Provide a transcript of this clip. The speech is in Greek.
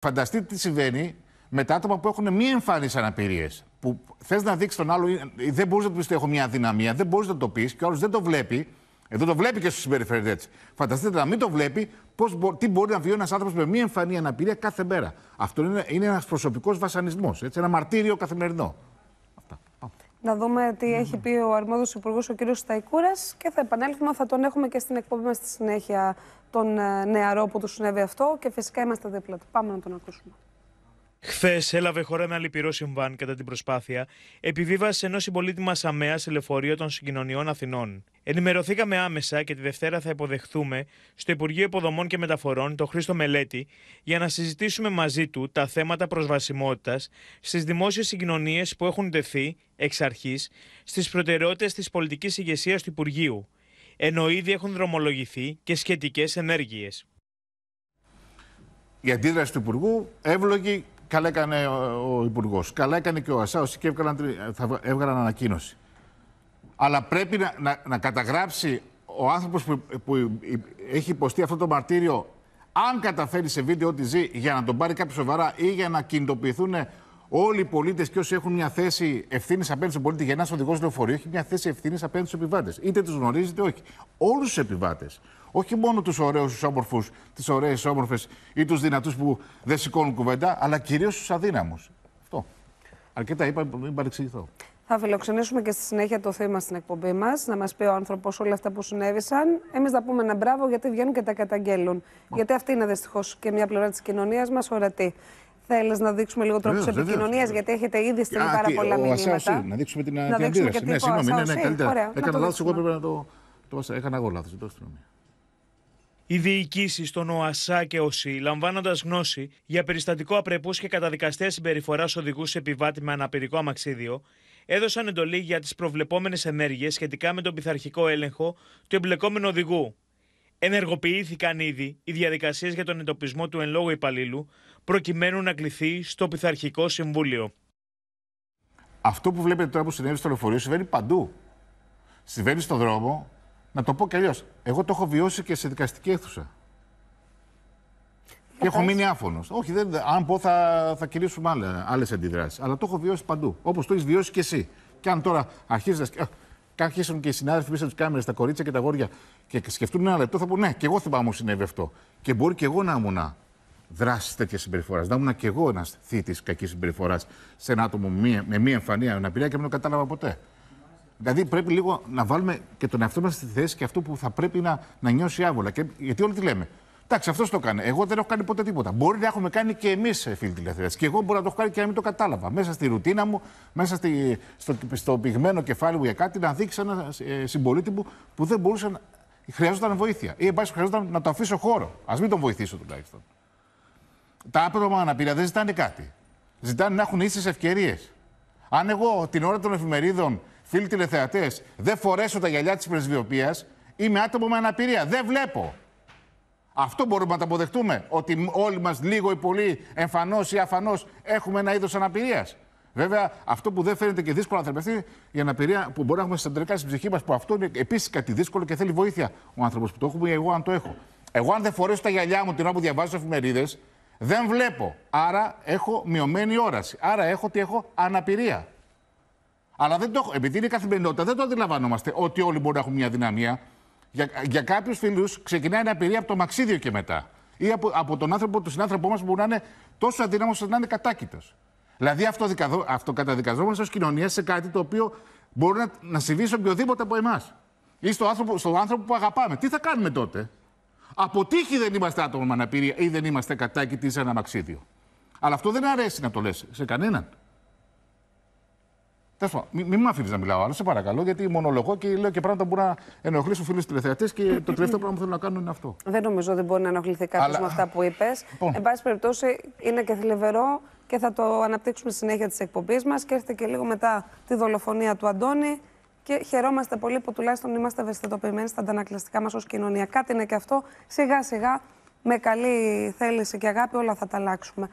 Φανταστείτε τι συμβαίνει με τα άτομα που έχουν μη εμφάνιση αναπηρίες. Που θες να δείξεις τον άλλο, δεν μπορείς να του πεις ότι έχω μια αδυναμία, δεν μπορείς να το πεις και ο άλλος δεν το βλέπει. Εδώ το βλέπει και σου συμπεριφέρεται έτσι. Φανταστείτε να μην το βλέπει, πώς, τι μπορεί να βιώνει ένας άνθρωπος με μη εμφανή αναπηρία κάθε μέρα. Αυτό είναι, είναι ένας προσωπικός βασανισμός, ένα μαρτύριο καθημερινό να δούμε τι ναι, έχει ναι. πει ο αρμόδιος υπουργός, ο κύριος Σταϊκούρας, και θα επανέλθουμε. Θα τον έχουμε και στην εκπομπή μας στη συνέχεια τον ε, νεαρό που του συνέβη αυτό και φυσικά είμαστε δίπλα του. Πάμε να τον ακούσουμε. Χθες έλαβε χώρα ένα λυπηρό συμβάν κατά την προσπάθεια επιβίβασης ενός συμπολίτη μας αμαία σε λεωφορείο των συγκοινωνιών Αθηνών. Ενημερωθήκαμε άμεσα και τη Δευτέρα θα υποδεχθούμε στο Υπουργείο Υποδομών και Μεταφορών τον Χρήστο Μελέτη για να συζητήσουμε μαζί του τα θέματα προσβασιμότητας στις δημόσιες συγκοινωνίες που έχουν τεθεί εξ αρχής στις προτεραιότητες της πολιτικής ηγεσίας του Υπουργείου, ενώ ήδη έχουν δρομολογηθεί και σχετικές ενέργειες. Η αντίδραση του Υπουργού εύλογη Καλά έκανε ο Υπουργός. Καλά έκανε και ο Ασάος και έβγαλαν, θα έβγαλαν ανακοίνωση. Αλλά πρέπει να, να, καταγράψει ο άνθρωπος που, που έχει υποστεί αυτό το μαρτύριο αν καταφέρει σε βίντεο ότι ζει για να τον πάρει κάποιος σοβαρά ή για να κινητοποιηθούν Όλοι οι πολίτες και όσοι έχουν μια θέση ευθύνης απέναντι στον πολίτη, για ένα οδηγός λεωφορείο, έχει μια θέση ευθύνης απέναντι στους επιβάτες. Είτε τους γνωρίζετε, όχι. Όλους τους επιβάτες. Όχι μόνο τους ωραίους, τους όμορφους, τις ωραίες, όμορφες ή τους δυνατούς που δεν σηκώνουν κουβέντα, αλλά κυρίως τους αδύναμους. Αυτό. Αρκετά είπα, μην παρεξηγηθώ. Θα φιλοξενήσουμε και στη συνέχεια το θέμα στην εκπομπή μας, να μας πει ο άνθρωπος όλα αυτά που συνέβησαν. Εμείς θα πούμε ένα μπράβο γιατί βγαίνουν και τα καταγγέλουν. Μα. Γιατί αυτή είναι δυστυχώς και μια πλευρά της κοινωνίας μας ορατή. Θέλεις να δείξουμε λίγο τρόπους επικοινωνία, γιατί έχετε ήδη στείλει πάρα πολλά μηνύματα. Να δείξουμε την αντίδραση. Ναι, συγγνώμη, είναι ναι, καλύτερα. Έκανα λάθος, εγώ έπρεπε να το. Έκανα εγώ λάθος, δεν το οι διοικήσεις των ΟΑΣΑ και ΟΣΥ, λαμβάνοντας γνώση για περιστατικό απρεπούς και καταδικαστέα συμπεριφοράς οδηγούς σε επιβάτη με αναπηρικό αμαξίδιο, έδωσαν εντολή για τις προβλεπόμενες ενέργειες σχετικά με τον πειθαρχικό έλεγχο του εμπλεκόμενου οδηγού ενεργοποιήθηκαν ήδη οι διαδικασίες για τον εντοπισμό του εν λόγω υπαλλήλου, προκειμένου να κληθεί στο Πειθαρχικό Συμβούλιο. Αυτό που βλέπετε τώρα που συνέβη στο λεωφορείο συμβαίνει παντού. Συμβαίνει στον δρόμο. Να το πω και αλλιώς. Εγώ το έχω βιώσει και σε δικαστική αίθουσα. Και έχω μείνει άφωνος. Όχι, δεν, αν πω θα, θα άλλες αντιδράσεις. Αλλά το έχω βιώσει παντού. Όπως το έχεις βιώσει και εσύ. Και αν τώρα αρχίζεις να αρχίσουν και οι συνάδελφοι πίσω από τι κάμερες, τα κορίτσια και τα γόρια και σκεφτούν ένα λεπτό, θα πούνε, ναι, και εγώ θυμάμαι συνέβη αυτό. Και μπορεί και εγώ να ήμουν δράση τέτοιας συμπεριφοράς. Να ήμουν και εγώ ένας θήτης κακής συμπεριφοράς σε ένα άτομο με μία εμφανία αναπηρία και δεν το κατάλαβα ποτέ. Δηλαδή πρέπει λίγο να βάλουμε και τον εαυτό μας στη θέση και αυτό που θα πρέπει να, να νιώσει άβολα. Και, γιατί όλοι τι λέμε. Εντάξει, αυτός το κάνει. Εγώ δεν έχω κάνει ποτέ τίποτα. Μπορεί να έχουμε κάνει και εμείς, ε, φίλοι τηλεθεατές. Και εγώ μπορώ να το έχω κάνει και να μην το κατάλαβα. Μέσα στη ρουτίνα μου, μέσα στη, στο, στο πυγμένο κεφάλι μου για κάτι, να δείξει ένα ε, συμπολίτη μου που δεν μπορούσε να. Χρειαζόταν βοήθεια. Ή εν πάση χρειαζόταν να το αφήσω χώρο. Ας μην τον βοηθήσω τουλάχιστον. Τα άτομα αναπηρία δεν ζητάνε κάτι. Ζητάνε να έχουν ίσες ευκαιρίες. Αν εγώ την ώρα των εφημερίδων, φίλοι τηλεθεατές, δεν φορέσω τα γυαλιά της πρεσβειοποίησης, είμαι άτομο με αναπηρία. Δεν βλέπω. Αυτό μπορούμε να το αποδεχτούμε. Ότι όλοι μας, λίγο ή πολύ, εμφανώς ή αφανώς, έχουμε ένα είδος αναπηρίας. Βέβαια, αυτό που δεν φαίνεται και δύσκολο να θερμευτεί, η αναπηρία που μπορεί να έχουμε τρικά στην ψυχή μας, που αυτό είναι επίσης κάτι δύσκολο και θέλει βοήθεια ο άνθρωπος που το έχουμε ή εγώ αν το έχω. Εγώ, αν δεν φορέσω τα γυαλιά μου την ώρα που διαβάζω εφημερίδες, δεν βλέπω. Άρα έχω μειωμένη όραση. Άρα έχω ότι έχω, αναπηρία. Αλλά δεν το έχω. Επειδή είναι η καθημερινότητα, δεν το αντιλαμβανόμαστε ότι όλοι μπορούν να έχουν μια δυναμία. Για, για κάποιους φίλους ξεκινάει ένα απειρία από το μαξίδιο και μετά. Ή από, τον άνθρωπο, τον συνάνθρωπό μας που μπορεί να είναι τόσο αδύναμος ώστε να είναι κατάκητος. Δηλαδή αυτοκαταδικαζόμαστε ως κοινωνία σε κάτι το οποίο μπορεί να, να συμβεί σε οποιοδήποτε από εμάς. Ή στον άνθρωπο, στο άνθρωπο που αγαπάμε. Τι θα κάνουμε τότε. Αποτύχει δεν είμαστε άτομα με αναπηρία ή δεν είμαστε κατάκητοι σε ένα μαξίδιο. Αλλά αυτό δεν αρέσει να το λες σε κανέναν. Τέλος μην με αφήνεις να μιλάω άλλο, σε παρακαλώ, γιατί μονολογώ και λέω και πράγματα που να ενοχλήσουν φίλους τηλεθεατές και το τελευταίο πράγμα που θέλω να κάνω είναι αυτό. Δεν νομίζω ότι μπορεί να ενοχληθεί κάποιος με αυτά που είπες. Λοιπόν. Εν πάση περιπτώσει, είναι και θλιβερό και θα το αναπτύξουμε στη συνέχεια της εκπομπής μας. Και και λίγο μετά τη δολοφονία του Αντώνη. Και χαιρόμαστε πολύ που τουλάχιστον είμαστε ευαισθητοποιημένοι στα αντανακλαστικά μας ως κοινωνία. Κάτι είναι και αυτό. Σιγά σιγά, με καλή θέληση και αγάπη, όλα θα τα αλλάξουμε.